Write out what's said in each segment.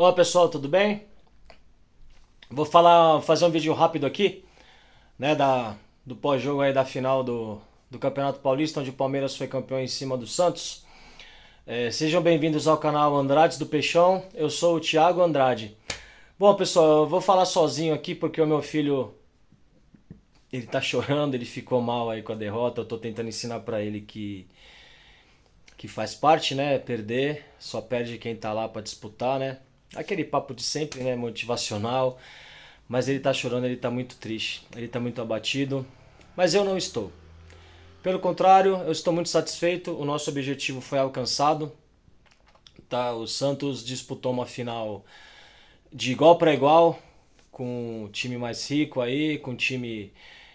Olá pessoal, tudo bem? Vou falar, fazer um vídeo rápido aqui, né, da, do pós-jogo aí da final do, do Campeonato Paulista, onde o Palmeiras foi campeão em cima do Santos. É, sejam bem-vindos ao canal Andrades do Peixão, eu sou o Thiago Andrade. Bom pessoal, eu vou falar sozinho aqui porque o meu filho, ele tá chorando, ele ficou mal aí com a derrota, eu tô tentando ensinar para ele que que faz parte, né, perder, só perde quem tá lá para disputar, né? Aquele papo de sempre, né? Motivacional. Mas ele tá chorando, ele tá muito triste, ele tá muito abatido. Mas eu não estou. Pelo contrário, eu estou muito satisfeito. O nosso objetivo foi alcançado. Tá, o Santos disputou uma final de igual para igual com o time mais rico aí, com o time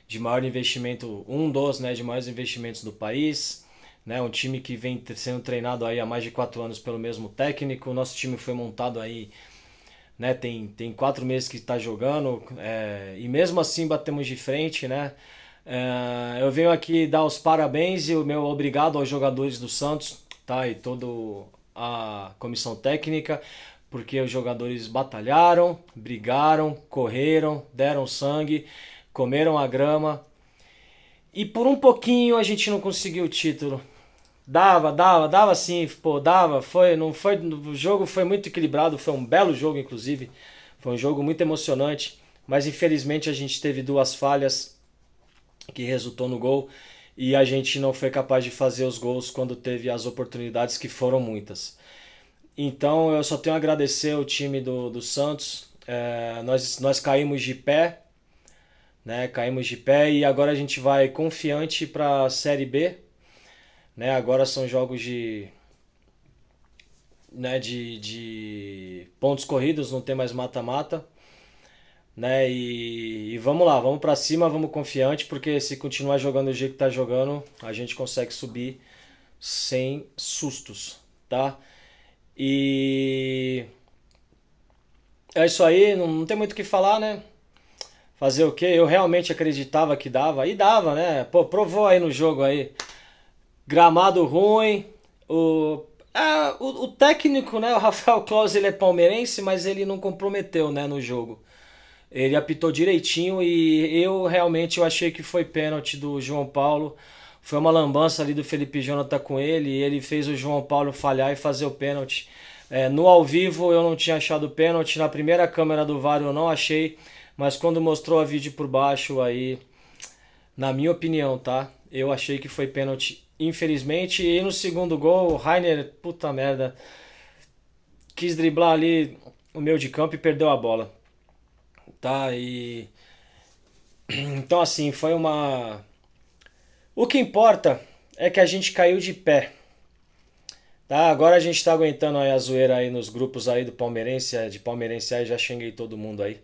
de maior investimento, um dos, né, de maiores investimentos do país né? Um time que vem sendo treinado aí há mais de quatro anos pelo mesmo técnico. Nosso time foi montado aí, né? Tem, tem quatro meses que está jogando é, e mesmo assim batemos de frente, né? É, eu venho aqui dar os parabéns e o meu obrigado aos jogadores do Santos, tá? E todo a comissão técnica, porque os jogadores batalharam, brigaram, correram, deram sangue, comeram a grama. E por um pouquinho a gente não conseguiu o título, Dava, dava, dava sim, pô, dava. Foi, não foi, o jogo foi muito equilibrado, foi um belo jogo inclusive. Foi um jogo muito emocionante, mas infelizmente a gente teve duas falhas que resultou no gol e a gente não foi capaz de fazer os gols quando teve as oportunidades que foram muitas. Então eu só tenho a agradecer ao time do, do Santos. É, nós, nós caímos de pé, né? Caímos de pé e agora a gente vai confiante para a Série B né? Agora são jogos de, né, de, de pontos corridos, não tem mais mata-mata. Né? E, e, vamos lá, vamos para cima, vamos confiante, porque se continuar jogando do jeito que tá jogando, a gente consegue subir sem sustos, tá? E é isso aí, não, não tem muito o que falar, né? Fazer o quê? Eu realmente acreditava que dava, e dava, né? Pô, provou aí no jogo aí gramado ruim, o, é, o, o, técnico, né, o Rafael Claus, ele é palmeirense, mas ele não comprometeu né, no jogo. Ele apitou direitinho e eu realmente eu achei que foi pênalti do João Paulo. Foi uma lambança ali do Felipe Jonathan com ele e ele fez o João Paulo falhar e fazer o pênalti. É, no ao vivo eu não tinha achado pênalti, na primeira câmera do VAR eu não achei, mas quando mostrou a vídeo por baixo aí, na minha opinião, tá? Eu achei que foi pênalti, infelizmente. E no segundo gol, o Rainer, puta merda, quis driblar ali o meio de campo e perdeu a bola. Tá? E. Então, assim, foi uma. O que importa é que a gente caiu de pé. Tá, agora a gente tá aguentando aí a zoeira aí nos grupos aí do palmeirense, é, de palmeirense aí já xinguei todo mundo aí.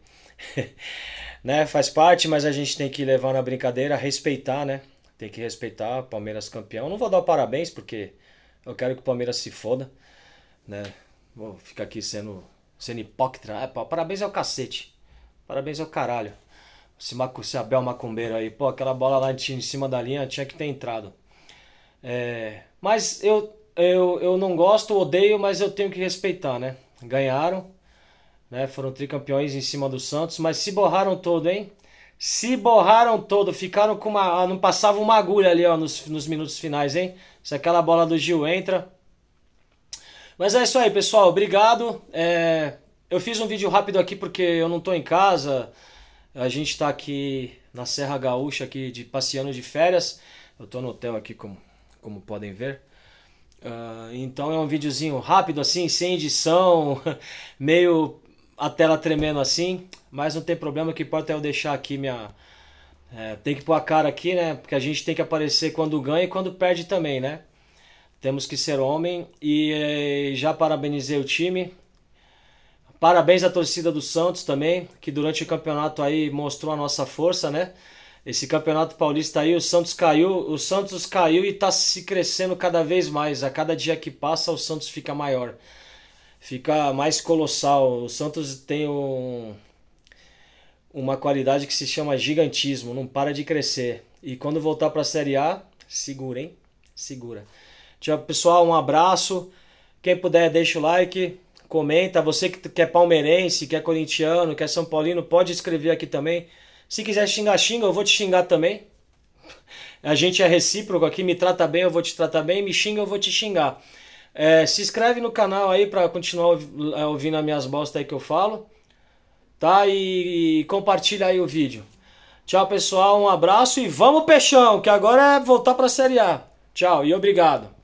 né? Faz parte, mas a gente tem que levar na brincadeira, respeitar, né? Tem que respeitar, Palmeiras campeão. Não vou dar parabéns, porque eu quero que o Palmeiras se foda, né? Vou ficar aqui sendo, sendo hipócrita. É, parabéns ao cacete. Parabéns ao caralho. Esse, Abel Macumbeiro aí, pô, aquela bola lá em cima da linha tinha que ter entrado. É, mas eu, eu, eu não gosto, odeio, mas eu tenho que respeitar, né? Ganharam, né? Foram tricampeões em cima do Santos, mas se borraram todo, hein? Se borraram todo, ficaram com uma. Ah, não passava uma agulha ali, ó, nos, nos minutos finais, hein? Se aquela bola do Gil entra. Mas é isso aí, pessoal. Obrigado. É, eu fiz um vídeo rápido aqui porque eu não tô em casa. A gente tá aqui na Serra Gaúcha, aqui de passeando de férias. Eu tô no hotel aqui, como, como podem ver. Uh, então é um videozinho rápido, assim, sem edição, meio a tela tremendo assim, mas não tem problema que pode até eu deixar aqui minha. É, tem que pôr a cara aqui, né? Porque a gente tem que aparecer quando ganha e quando perde também, né? Temos que ser homem. E eh, já parabenizei o time. Parabéns à torcida do Santos também, que durante o campeonato aí mostrou a nossa força, né? Esse campeonato paulista aí, o Santos caiu, o Santos caiu e tá se crescendo cada vez mais. A cada dia que passa, o Santos fica maior fica mais colossal. O Santos tem um, uma qualidade que se chama gigantismo, não para de crescer. E quando voltar para a Série A, segura, hein? Segura. Tchau, pessoal, um abraço. Quem puder, deixa o like, comenta. Você que é palmeirense, que é corintiano, que é São Paulino, pode escrever aqui também. Se quiser xingar, xinga, eu vou te xingar também. A gente é recíproco aqui, me trata bem, eu vou te tratar bem, me xinga, eu vou te xingar. É, se inscreve no canal aí para continuar é, ouvindo as minhas bostas aí que eu falo. Tá? E, e compartilha aí o vídeo. Tchau, pessoal. Um abraço e vamos, Peixão, que agora é voltar para a Série A. Tchau e obrigado.